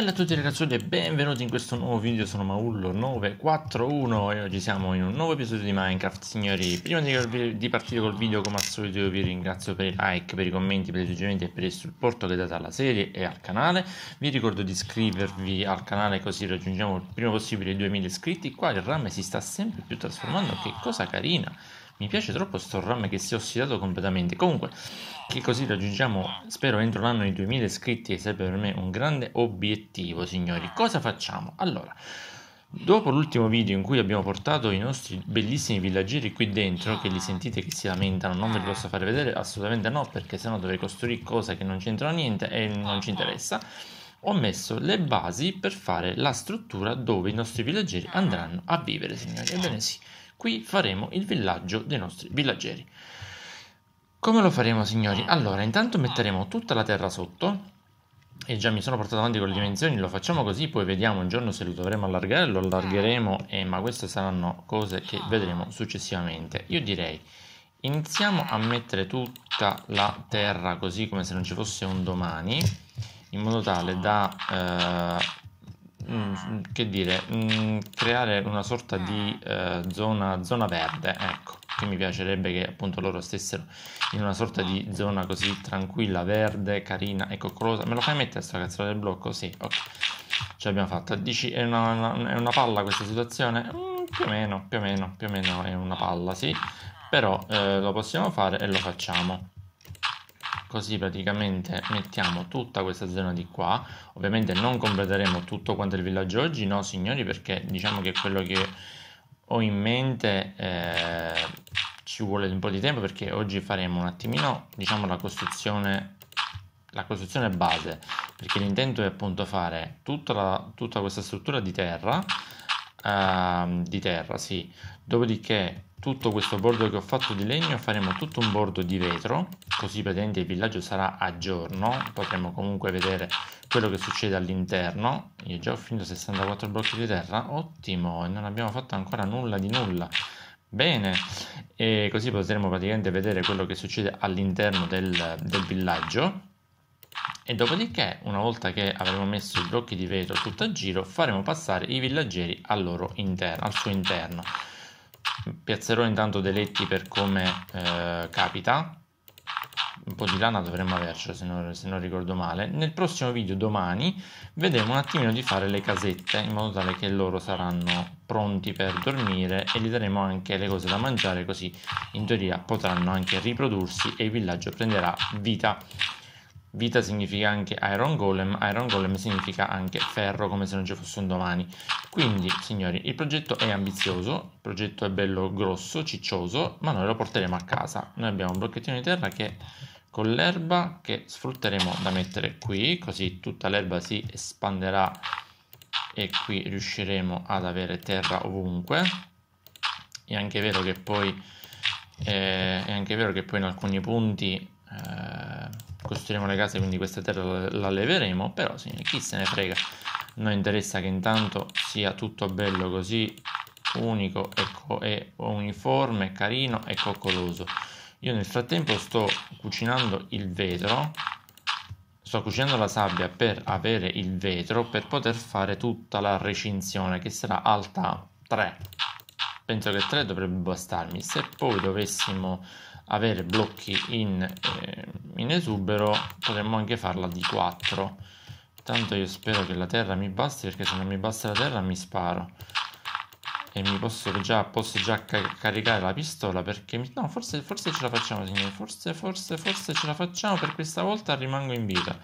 Bella a tutti ragazzi e benvenuti in questo nuovo video, sono Maullo941 e oggi siamo in un nuovo episodio di Minecraft Signori, prima di, di, partire col video come al solito vi ringrazio per i like, per i commenti, per i suggerimenti e per il supporto che date alla serie e al canale Vi ricordo di iscrivervi al canale così raggiungiamo il prima possibile i 2000 iscritti Qua il RAM si sta sempre più trasformando, che cosa carina mi piace troppo sto RAM che si è ossidato completamente. Comunque, che così raggiungiamo, spero entro l'anno di 2000 iscritti, che sarebbe per me un grande obiettivo, signori. Cosa facciamo? Allora, Dopo l'ultimo video in cui abbiamo portato i nostri bellissimi villaggeri qui dentro, che li sentite che si lamentano, non ve li posso fare vedere, assolutamente no, perché sennò dovrei costruire cose che non c'entrano niente e non ci interessa, ho messo le basi per fare la struttura dove i nostri villaggeri andranno a vivere, signori. Ebbene sì, qui faremo il villaggio dei nostri villaggeri. Come lo faremo, signori? Allora, intanto metteremo tutta la terra sotto. E già mi sono portato avanti con le dimensioni, lo facciamo così, poi vediamo un giorno se lo dovremo allargare, lo allargheremo, e, ma queste saranno cose che vedremo successivamente. Io direi, iniziamo a mettere tutta la terra così come se non ci fosse un domani, in modo tale da... Eh, mm, che dire, mm, creare una sorta di eh, zona, zona verde, ecco che mi piacerebbe che appunto loro stessero in una sorta di zona così tranquilla, verde, carina e coccolosa. Me lo fai mettere sta cazzola del blocco? Sì, ok. Ce l'abbiamo fatta. Dici, è una, una, è una palla questa situazione? Mm, più o meno, più o meno, più o meno è una palla, sì. Però eh, lo possiamo fare e lo facciamo così praticamente mettiamo tutta questa zona di qua ovviamente non completeremo tutto quanto il villaggio oggi no signori perché diciamo che quello che ho in mente, eh, ci vuole un po' di tempo perché oggi faremo un attimino, diciamo, la costruzione, la costruzione base, perché l'intento è appunto fare tutta, la, tutta questa struttura di terra, eh, di terra, sì, dopodiché tutto questo bordo che ho fatto di legno faremo tutto un bordo di vetro così praticamente il villaggio sarà a giorno potremo comunque vedere quello che succede all'interno io già ho finito 64 blocchi di terra ottimo e non abbiamo fatto ancora nulla di nulla bene e così potremo praticamente vedere quello che succede all'interno del, del villaggio e dopodiché, una volta che avremo messo i blocchi di vetro tutto a giro, faremo passare i villaggeri al, interno, al suo interno piazzerò intanto dei letti per come eh, capita un po' di lana dovremmo avercela se se non ricordo male nel prossimo video domani vedremo un attimino di fare le casette in modo tale che loro saranno pronti per dormire e gli daremo anche le cose da mangiare così in teoria potranno anche riprodursi e il villaggio prenderà vita Vita significa anche Iron Golem, Iron Golem significa anche ferro come se non ci fosse un domani. Quindi, signori, il progetto è ambizioso, il progetto è bello grosso, ciccioso, ma noi lo porteremo a casa. Noi abbiamo un blocchettino di terra che con l'erba che sfrutteremo da mettere qui, così tutta l'erba si espanderà e qui riusciremo ad avere terra ovunque. È anche vero che poi, eh, anche vero che poi in alcuni punti... Eh, costruiremo le case quindi questa terra la leveremo però sì, chi se ne frega non interessa che intanto sia tutto bello così unico e, e uniforme carino e coccoloso io nel frattempo sto cucinando il vetro sto cucinando la sabbia per avere il vetro per poter fare tutta la recinzione che sarà alta 3 penso che 3 dovrebbe bastarmi se poi dovessimo avere blocchi in, eh, in esubero potremmo anche farla di 4 tanto io spero che la terra mi basti perché se non mi basta la terra mi sparo e mi posso già, posso già caricare la pistola perché mi, no, forse, forse ce la facciamo signore forse forse forse ce la facciamo per questa volta rimango in vita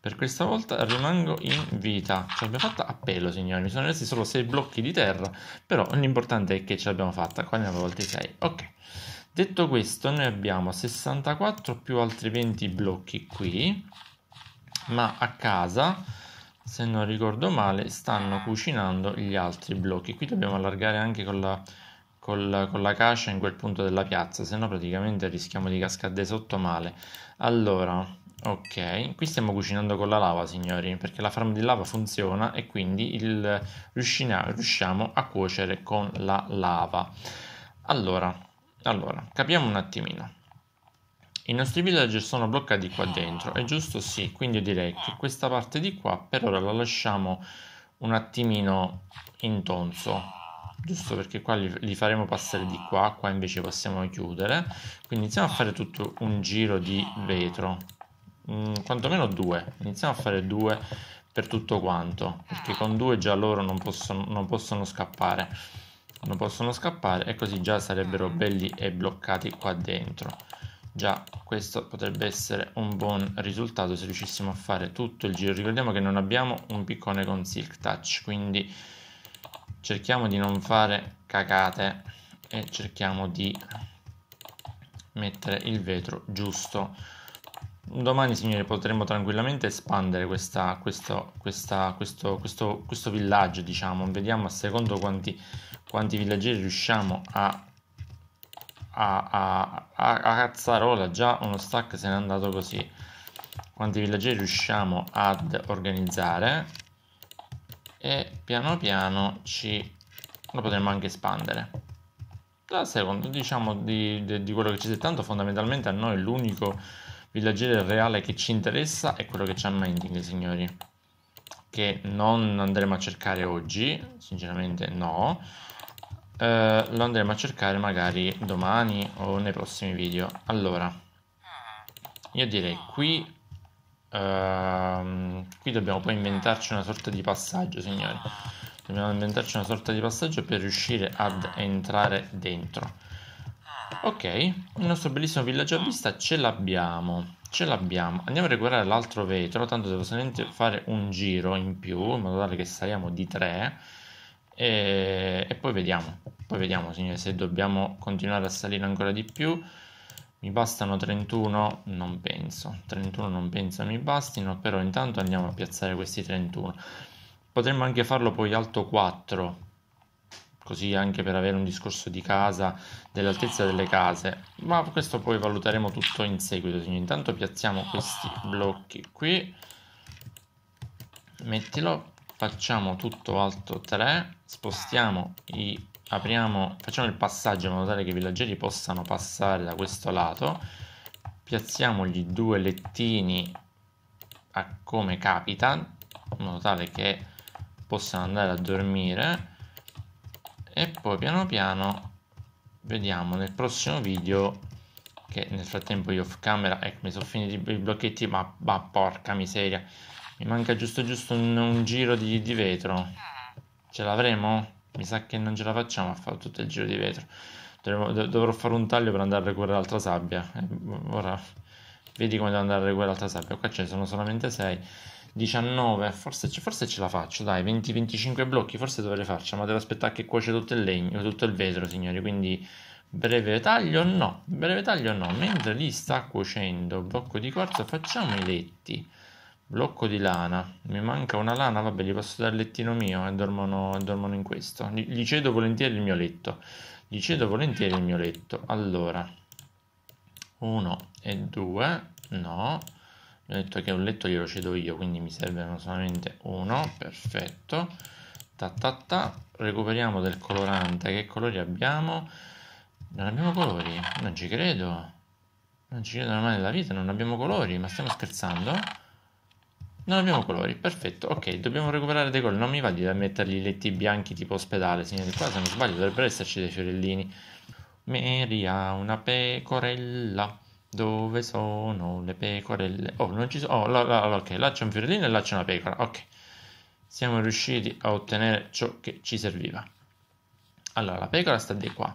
per questa volta rimango in vita ce l'abbiamo fatta a pelo signori mi sono resti solo 6 blocchi di terra però l'importante è che ce l'abbiamo fatta qua ne avevo altri 6 ok detto questo noi abbiamo 64 più altri 20 blocchi qui ma a casa se non ricordo male stanno cucinando gli altri blocchi qui dobbiamo allargare anche con la col, con la cascia in quel punto della piazza se no praticamente rischiamo di cascade sotto male allora Ok, qui stiamo cucinando con la lava signori perché la farm di lava funziona e quindi il, riusciamo a cuocere con la lava. Allora, allora, capiamo un attimino. I nostri villager sono bloccati qua dentro, è giusto? Sì, quindi io direi che questa parte di qua per ora la lasciamo un attimino in tonso, giusto perché qua li, li faremo passare di qua, qua invece possiamo chiudere. Quindi iniziamo a fare tutto un giro di vetro, mm, quantomeno due, iniziamo a fare due per tutto quanto, perché con due già loro non possono, non possono scappare non possono scappare e così già sarebbero mm. belli e bloccati qua dentro già questo potrebbe essere un buon risultato se riuscissimo a fare tutto il giro ricordiamo che non abbiamo un piccone con silk touch quindi cerchiamo di non fare cacate e cerchiamo di mettere il vetro giusto domani signori potremo tranquillamente espandere questa, questo, questa, questo, questo, questo, villaggio diciamo vediamo a secondo quanti, quanti villaggeri riusciamo a a, a, a, a cazzarola già uno stack se n'è andato così quanti villaggeri riusciamo ad organizzare e piano piano ci lo potremmo anche espandere da secondo diciamo di, di, di quello che ci sei tanto fondamentalmente a noi l'unico villaggero reale che ci interessa è quello che c'è a Minding signori che non andremo a cercare oggi sinceramente no eh, lo andremo a cercare magari domani o nei prossimi video. Allora, io direi qui... Ehm, qui dobbiamo poi inventarci una sorta di passaggio, signori. Dobbiamo inventarci una sorta di passaggio per riuscire ad entrare dentro. Ok, il nostro bellissimo villaggio a vista ce l'abbiamo. Ce l'abbiamo. Andiamo a recuperare l'altro vetro, tanto devo solamente fare un giro in più, in modo tale che saliamo di 3 e, e poi vediamo, poi vediamo signori se dobbiamo continuare a salire ancora di più. Mi bastano 31? Non penso, 31 non penso mi bastino, però intanto andiamo a piazzare questi 31. Potremmo anche farlo poi alto 4, così anche per avere un discorso di casa, dell'altezza delle case, ma questo poi valuteremo tutto in seguito. Signori. Intanto piazziamo questi blocchi qui, mettilo facciamo tutto alto 3, spostiamo i apriamo, facciamo il passaggio in modo tale che i villaggeri possano passare da questo lato, piazziamo gli due lettini a come capita, in modo tale che possano andare a dormire e poi piano piano vediamo nel prossimo video che nel frattempo io off camera, ecco mi sono finiti i blocchetti ma, ma porca miseria mi manca giusto giusto un, un giro di, di, vetro. Ce l'avremo? Mi sa che non ce la facciamo a fare tutto il giro di vetro. Dovremo, dov dovrò fare un taglio per andare a recuperare l'altra sabbia. Eh, ora vedi come devo andare a recuperare l'altra sabbia. Qua ce ne sono solamente 6. 19, forse, forse, ce la faccio, dai, 20-25 blocchi forse dovrei farcela, ma devo aspettare che cuoce tutto il legno, tutto il vetro, signori, quindi breve taglio no, breve taglio no, mentre lì sta cuocendo il blocco di quarzo facciamo i letti. Blocco di lana. Mi manca una lana, vabbè, gli posso dare il lettino mio e dormono, dormono in questo. Gli, cedo volentieri il mio letto. Gli cedo volentieri il mio letto. Allora, uno e due. no. mi Ho detto che un letto glielo cedo io, quindi mi servono solamente uno, perfetto. Ta ta ta, recuperiamo del colorante. Che colori abbiamo? Non abbiamo colori, non ci credo. Non ci credo mai nella vita, non abbiamo colori, ma stiamo scherzando? Non abbiamo colori, perfetto. Ok, dobbiamo recuperare dei colori. Non mi va di mettergli i letti bianchi tipo ospedale, signori. Qua se non sbaglio dovrebbero esserci dei fiorellini. Mary ha una pecorella. Dove sono le pecorelle? Oh, non ci sono. Oh, là, là, ok, là c'è un fiorellino e là c'è una pecora. Ok, siamo riusciti a ottenere ciò che ci serviva. Allora, la pecora sta di qua.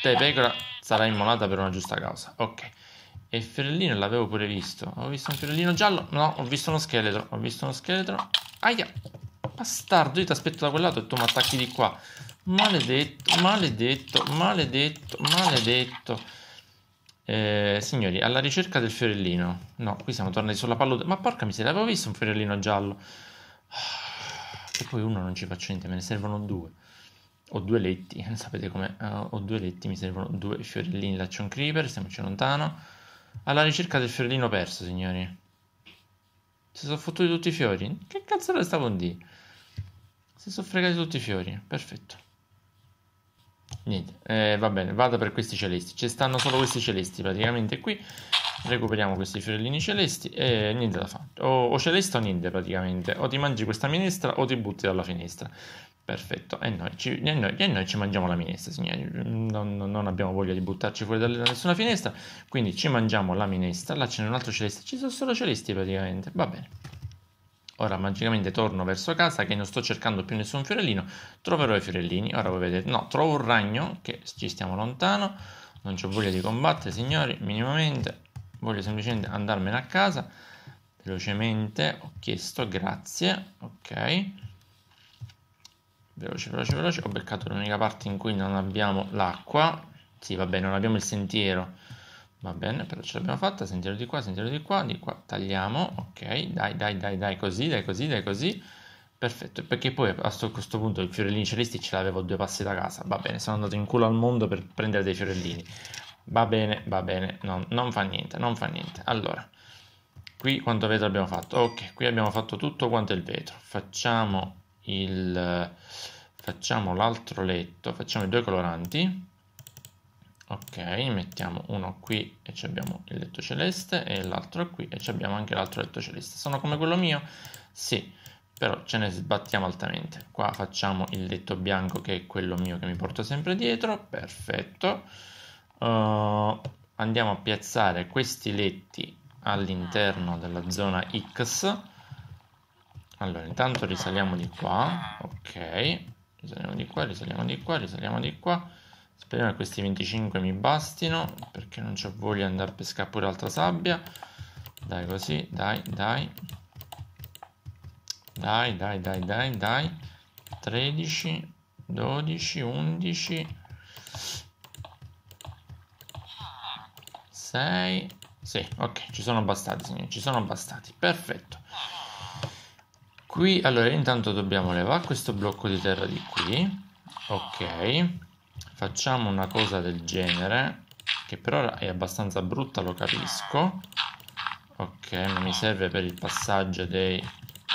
Te, pecora, sarà immolata per una giusta causa. Ok. E il fiorellino l'avevo pure visto. Ho visto un fiorellino giallo. No, ho visto uno scheletro. Ho visto uno scheletro. Aia. Bastardo, io ti aspetto da quel lato e tu mi attacchi di qua. Maledetto, maledetto, maledetto, maledetto. Eh, signori, alla ricerca del fiorellino. No, qui siamo tornati sulla palude. Ma porca miseria, avevo visto un fiorellino giallo. Ah, e poi uno non ci faccio niente, me ne servono due. Ho due letti, sapete com'è. Eh, ho due letti, mi servono due fiorellini. Là c'è un creeper, stiamoci lontano. Alla ricerca del fiorellino perso, signori. Si sono fottuti tutti i fiori. Che cazzo le stavo di? Si sono fregati tutti i fiori. Perfetto. Niente, eh, va bene, vado per questi celesti. Ci stanno solo questi celesti praticamente qui. Recuperiamo questi fiorellini celesti e niente da fare. O, o celeste o niente praticamente. O ti mangi questa minestra o ti butti dalla finestra. Perfetto, e noi, ci, e, noi, e noi, ci, mangiamo la minestra, signori. Non, non, abbiamo voglia di buttarci fuori da nessuna finestra, quindi ci mangiamo la minestra. Là c'è un altro celeste, ci sono solo celesti praticamente. Va bene. Ora magicamente torno verso casa che non sto cercando più nessun fiorellino, troverò i fiorellini. Ora voi vedete, no, trovo un ragno che ci stiamo lontano, non ho voglia di combattere, signori, minimamente. Voglio semplicemente andarmene a casa velocemente. Ho chiesto, grazie. Ok veloce veloce veloce ho beccato l'unica parte in cui non abbiamo l'acqua sì va bene non abbiamo il sentiero va bene però ce l'abbiamo fatta sentiero di qua sentiero di qua di qua tagliamo ok dai dai dai dai così dai così dai così perfetto perché poi a questo punto i fiorellini celesti ce l'avevo due passi da casa va bene sono andato in culo al mondo per prendere dei fiorellini va bene va bene non, non fa niente non fa niente allora qui quanto vetro abbiamo fatto ok qui abbiamo fatto tutto quanto il vetro facciamo il facciamo l'altro letto facciamo i due coloranti ok mettiamo uno qui e ci abbiamo il letto celeste e l'altro qui e ci abbiamo anche l'altro letto celeste sono come quello mio sì però ce ne sbattiamo altamente qua facciamo il letto bianco che è quello mio che mi porto sempre dietro perfetto uh, andiamo a piazzare questi letti all'interno della zona X allora intanto risaliamo di qua ok risaliamo di qua risaliamo di qua risaliamo di qua speriamo che questi 25 mi bastino perché non c'ho voglia di andare a pescare pure altra sabbia dai così dai dai dai dai dai dai dai 13 12 11 6 sì ok ci sono bastati signori ci sono bastati perfetto qui allora intanto dobbiamo levare questo blocco di terra di qui ok facciamo una cosa del genere che per ora è abbastanza brutta lo capisco ok ma mi serve per il passaggio dei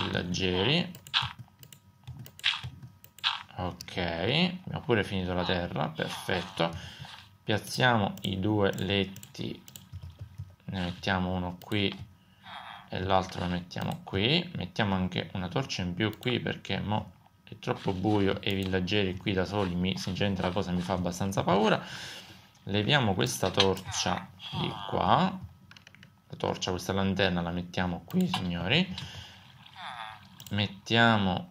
villaggeri ok abbiamo pure finito la terra perfetto piazziamo i due letti ne mettiamo uno qui e l'altra la mettiamo qui mettiamo anche una torcia in più qui perché mo è troppo buio e i villaggeri qui da soli mi sinceramente la cosa mi fa abbastanza paura leviamo questa torcia di qua la torcia questa lanterna la mettiamo qui signori mettiamo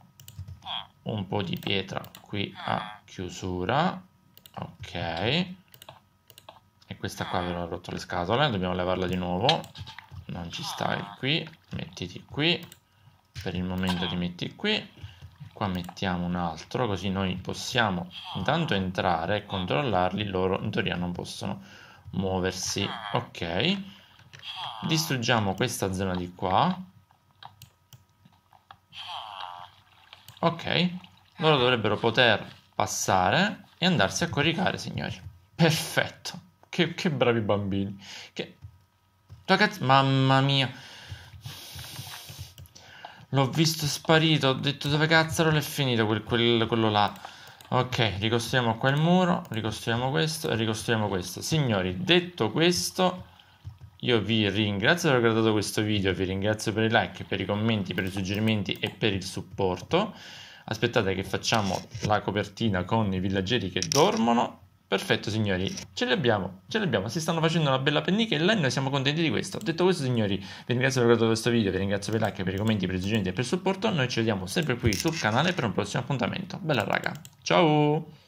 un po' di pietra qui a chiusura ok e questa qua ve l'ho rotto le scatole dobbiamo levarla di nuovo non ci stai ah. qui mettiti qui per il momento ti metti qui qua mettiamo un altro così noi possiamo intanto entrare e controllarli loro in teoria non possono muoversi ok distruggiamo questa zona di qua ok loro dovrebbero poter passare e andarsi a coricare signori perfetto che, che bravi bambini che Ragazzi, mamma mia. L'ho visto sparito, ho detto dove cazzo l'è finito quel, quel, quello là. Ok, ricostruiamo qua il muro, ricostruiamo questo e ricostruiamo questo. Signori, detto questo, io vi ringrazio per aver guardato questo video, vi ringrazio per i like, per i commenti, per i suggerimenti e per il supporto. Aspettate che facciamo la copertina con i villaggeri che dormono Perfetto, signori, ce li abbiamo, ce li abbiamo, si stanno facendo una bella pennichella e noi siamo contenti di questo. Detto questo, signori, vi ringrazio per aver guardato questo video, vi ringrazio per like, per i commenti, per i suggerimenti e per il supporto. Noi ci vediamo sempre qui sul canale per un prossimo appuntamento. Bella raga, ciao!